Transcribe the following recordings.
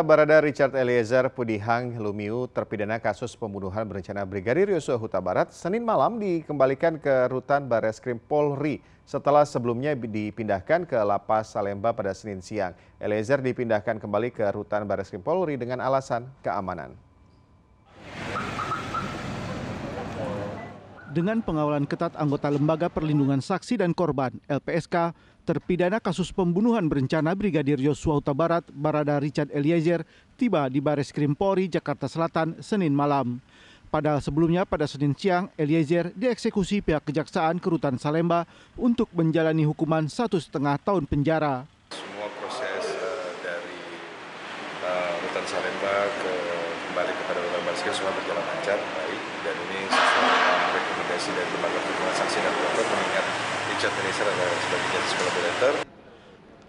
Barada Richard Eliezer Pudihang Lumiu terpidana kasus pembunuhan berencana Brigadir Yosua Huta Barat Senin malam dikembalikan ke rutan Bareskrim Polri setelah sebelumnya dipindahkan ke Lapas Salemba pada Senin siang. Eliezer dipindahkan kembali ke rutan Bareskrim Polri dengan alasan keamanan. dengan pengawalan ketat anggota Lembaga Perlindungan Saksi dan Korban LPSK, terpidana kasus pembunuhan berencana Brigadir Yosua Huta Barat Barada Richard Eliezer tiba di Baris Krim Polri Jakarta Selatan Senin malam. Padahal sebelumnya pada Senin siang, Eliezer dieksekusi pihak kejaksaan Kerutan Salemba untuk menjalani hukuman satu setengah tahun penjara. Semua proses uh, dari uh, eh, Rutan Salemba ke kembali kepada Rutan Baris semua berjalan lancar, baik, dan ini sesuai rekomendasi dari lembaga perlindungan saksi dan korban mengingat Richard Eliezer adalah sebagai justice collaborator.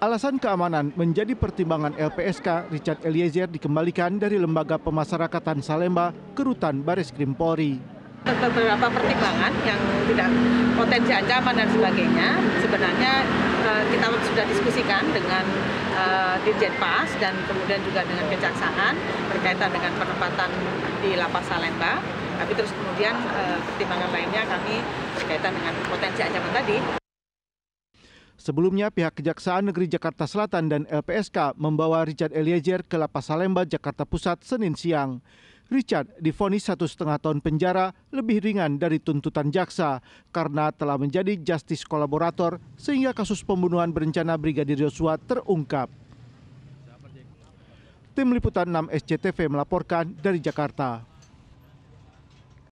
Alasan keamanan menjadi pertimbangan LPSK Richard Eliezer dikembalikan dari Lembaga Pemasarakatan Salemba ke Rutan Baris Krim Polri. Beberapa pertimbangan yang tidak potensi ancaman dan sebagainya sebenarnya eh, kita sudah diskusikan dengan uh, Dirjen PAS dan kemudian juga dengan Kejaksaan berkaitan dengan penempatan di Lapas Salemba tapi terus kemudian eh, pertimbangan lainnya kami berkaitan dengan potensi ancaman tadi. Sebelumnya, pihak Kejaksaan Negeri Jakarta Selatan dan LPSK membawa Richard Eliezer ke Lapas Salemba, Jakarta Pusat, Senin siang. Richard difonis satu setengah tahun penjara lebih ringan dari tuntutan jaksa karena telah menjadi justice kolaborator sehingga kasus pembunuhan berencana Brigadir Yosua terungkap. Tim Liputan 6 SCTV melaporkan dari Jakarta.